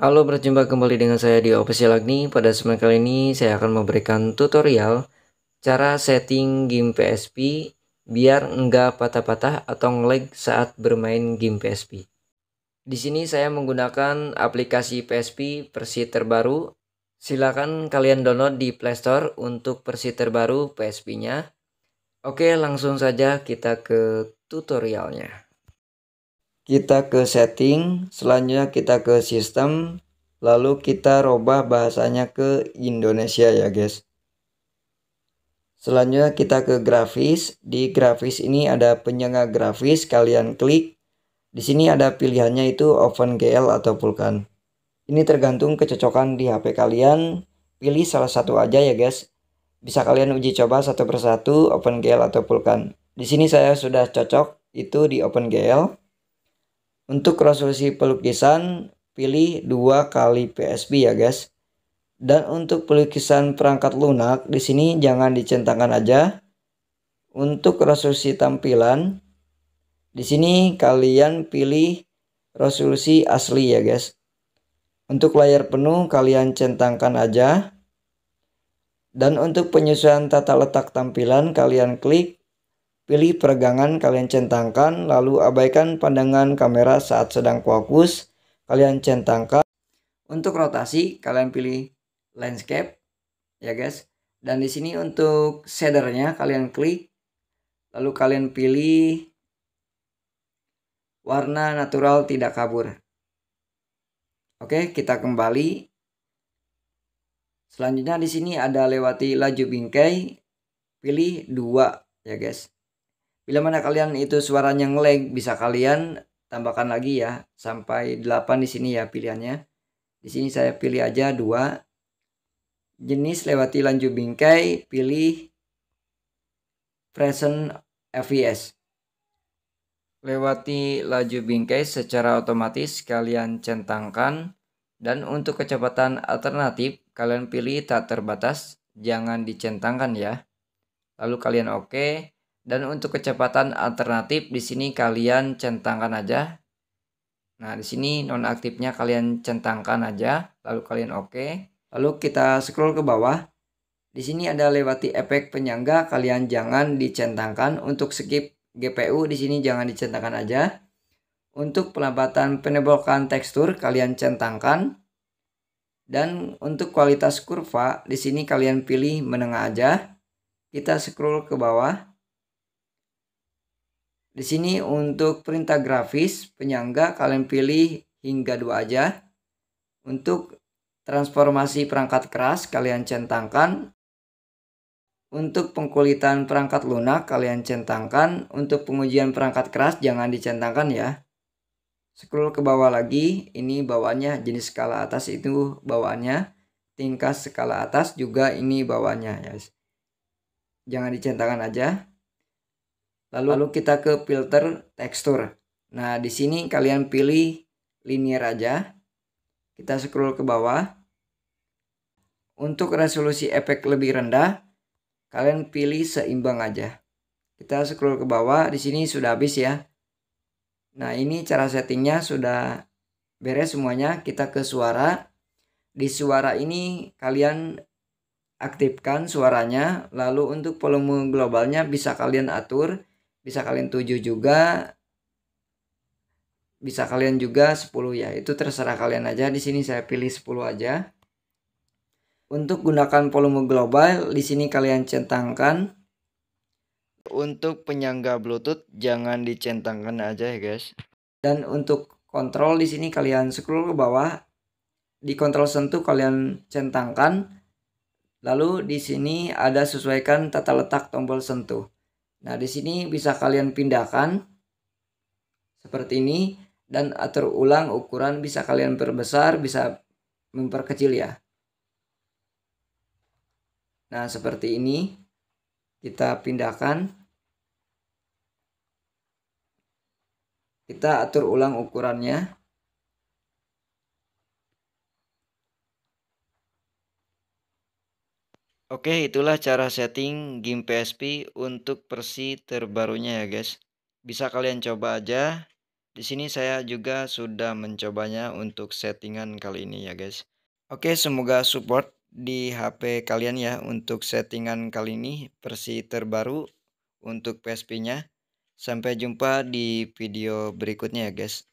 Halo, berjumpa kembali dengan saya di Official Agni. Pada semester kali ini saya akan memberikan tutorial cara setting game PSP biar nggak patah-patah atau ngelag saat bermain game PSP. Di sini saya menggunakan aplikasi PSP versi terbaru. Silakan kalian download di Play Store untuk versi terbaru PSP-nya. Oke, langsung saja kita ke tutorialnya kita ke setting, selanjutnya kita ke sistem, lalu kita rubah bahasanya ke Indonesia ya guys. Selanjutnya kita ke grafis. Di grafis ini ada penyengah grafis, kalian klik. Di sini ada pilihannya itu OpenGL atau Vulkan. Ini tergantung kecocokan di HP kalian. Pilih salah satu aja ya guys. Bisa kalian uji coba satu persatu OpenGL atau Vulkan. Di sini saya sudah cocok itu di OpenGL. Untuk resolusi pelukisan pilih 2 kali PSB ya guys. Dan untuk pelukisan perangkat lunak di sini jangan dicentangkan aja. Untuk resolusi tampilan di sini kalian pilih resolusi asli ya guys. Untuk layar penuh kalian centangkan aja. Dan untuk penyesuaian tata letak tampilan kalian klik Pilih peregangan kalian centangkan, lalu abaikan pandangan kamera saat sedang fokus. Kalian centangkan. Untuk rotasi, kalian pilih landscape, ya guys. Dan di sini untuk shadernya kalian klik, lalu kalian pilih warna natural tidak kabur. Oke, kita kembali. Selanjutnya di sini ada lewati laju bingkai, pilih dua ya guys. Bila mana kalian itu suaranya ngeleng, bisa kalian tambahkan lagi ya sampai 8 di sini ya pilihannya. Di sini saya pilih aja dua jenis lewati lanjut bingkai, pilih present FVS. Lewati laju bingkai secara otomatis kalian centangkan dan untuk kecepatan alternatif kalian pilih tak terbatas, jangan dicentangkan ya. Lalu kalian oke. Okay dan untuk kecepatan alternatif di sini kalian centangkan aja. Nah, di sini nonaktifnya kalian centangkan aja, lalu kalian oke. Okay. Lalu kita scroll ke bawah. Di sini ada lewati efek penyangga, kalian jangan dicentangkan. Untuk skip GPU di sini jangan dicentangkan aja. Untuk pelambatan penebalkan tekstur kalian centangkan. Dan untuk kualitas kurva di sini kalian pilih menengah aja. Kita scroll ke bawah. Di sini untuk perintah grafis penyangga kalian pilih hingga dua aja. Untuk transformasi perangkat keras kalian centangkan. Untuk pengkulitan perangkat lunak kalian centangkan. Untuk pengujian perangkat keras jangan dicentangkan ya. Scroll ke bawah lagi, ini bawahnya jenis skala atas itu bawahnya Tingkat skala atas juga ini bawahnya ya. Jangan dicentangkan aja. Lalu, lalu kita ke filter tekstur. Nah, di sini kalian pilih linear aja. Kita scroll ke bawah. Untuk resolusi efek lebih rendah, kalian pilih seimbang aja. Kita scroll ke bawah, di sini sudah habis ya. Nah, ini cara settingnya sudah beres semuanya. Kita ke suara. Di suara ini kalian aktifkan suaranya, lalu untuk volume globalnya bisa kalian atur bisa kalian 7 juga bisa kalian juga 10 ya itu terserah kalian aja di sini saya pilih 10 aja untuk gunakan volume global di sini kalian centangkan untuk penyangga bluetooth jangan dicentangkan aja ya guys dan untuk kontrol di sini kalian scroll ke bawah di kontrol sentuh kalian centangkan lalu di sini ada sesuaikan tata letak tombol sentuh Nah, di sini bisa kalian pindahkan seperti ini dan atur ulang ukuran bisa kalian perbesar, bisa memperkecil ya. Nah, seperti ini kita pindahkan. Kita atur ulang ukurannya. Oke, itulah cara setting game PSP untuk versi terbarunya ya, guys. Bisa kalian coba aja. Di sini saya juga sudah mencobanya untuk settingan kali ini ya, guys. Oke, semoga support di HP kalian ya untuk settingan kali ini versi terbaru untuk PSP-nya. Sampai jumpa di video berikutnya ya, guys.